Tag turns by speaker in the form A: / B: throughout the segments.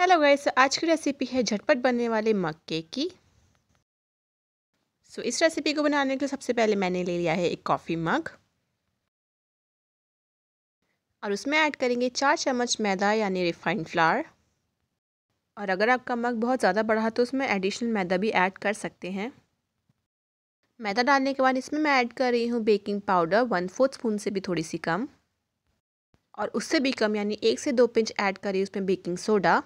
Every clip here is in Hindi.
A: हेलो गाइस आज की रेसिपी है झटपट बनने वाले मग केक की सो so, इस रेसिपी को बनाने के लिए सबसे पहले मैंने ले लिया है एक कॉफ़ी मग और उसमें ऐड करेंगे चार चम्मच मैदा यानी रिफाइंड फ्लावर और अगर आपका मग बहुत ज़्यादा बड़ा है तो उसमें एडिशनल मैदा भी ऐड कर सकते हैं मैदा डालने के बाद इसमें मैं ऐड कर रही हूँ baking powder one fourth spoon से भी थोड़ी सी कम और उससे भी कम यानी एक से दो पिंच ऐड करी उसमें बेकिंग सोडा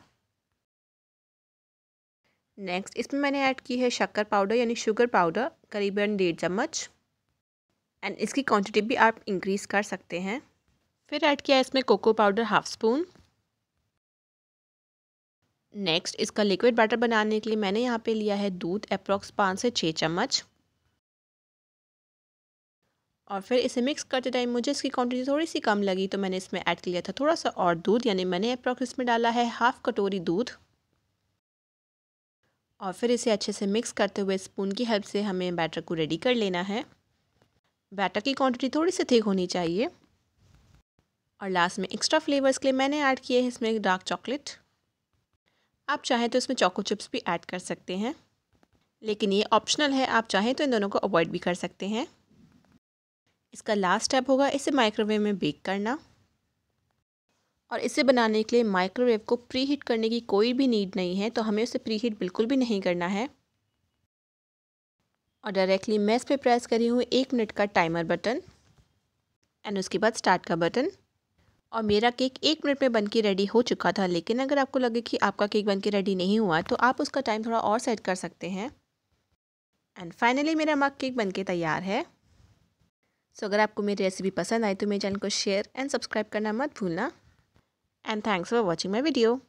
A: नेक्स्ट इसमें मैंने ऐड की है शक्कर पाउडर यानी शुगर पाउडर करीबन डेढ़ चम्मच एंड इसकी क्वांटिटी भी आप इंक्रीज़ कर सकते हैं फिर ऐड किया है इसमें cocoa powder half spoon next इसका लिक्विड बैटर बनाने के लिए मैंने यहाँ पे लिया है दूध अप्रॉक्स पाँच से छः चम्मच और फिर इसे मिक्स करते टाइम मुझे इसकी क्वांटिटी थोड़ी सी कम लगी तो मैंने इसमें ऐड किया था थोड़ा सा और दूध यानी मैंने अप्रॉक्स इसमें डाला है हाफ़ कटोरी दूध और फिर इसे अच्छे से मिक्स करते हुए स्पून की हेल्प से हमें बैटर को रेडी कर लेना है बैटर की क्वांटिटी थोड़ी सी थिक होनी चाहिए और लास्ट में एक्स्ट्रा फ्लेवर्स के लिए मैंने ऐड किए हैं इसमें डार्क चॉकलेट आप चाहें तो इसमें चॉको चिप्स भी ऐड कर सकते हैं लेकिन ये ऑप्शनल है आप चाहें तो इन दोनों को अवॉइड भी कर सकते हैं इसका लास्ट स्टेप होगा इसे माइक्रोवेव में बेक करना और इसे बनाने के लिए माइक्रोवेव को प्री हीट करने की कोई भी नीड नहीं है तो हमें उसे प्री हीट बिल्कुल भी नहीं करना है और डायरेक्टली मैं इस पर प्रेस करी हूँ एक मिनट का टाइमर बटन एंड उसके बाद स्टार्ट का बटन और मेरा केक एक मिनट में बन के रेडी हो चुका था लेकिन अगर आपको लगे कि आपका केक बन के रेडी नहीं हुआ तो आप उसका टाइम थोड़ा और सेट कर सकते हैं एंड फाइनली मेरा मक केक बन के तैयार है सो so, अगर आपको मेरी रेसिपी पसंद आई तो मेरे चैनल को शेयर एंड सब्सक्राइब करना मत भूलना and thanks for watching my video.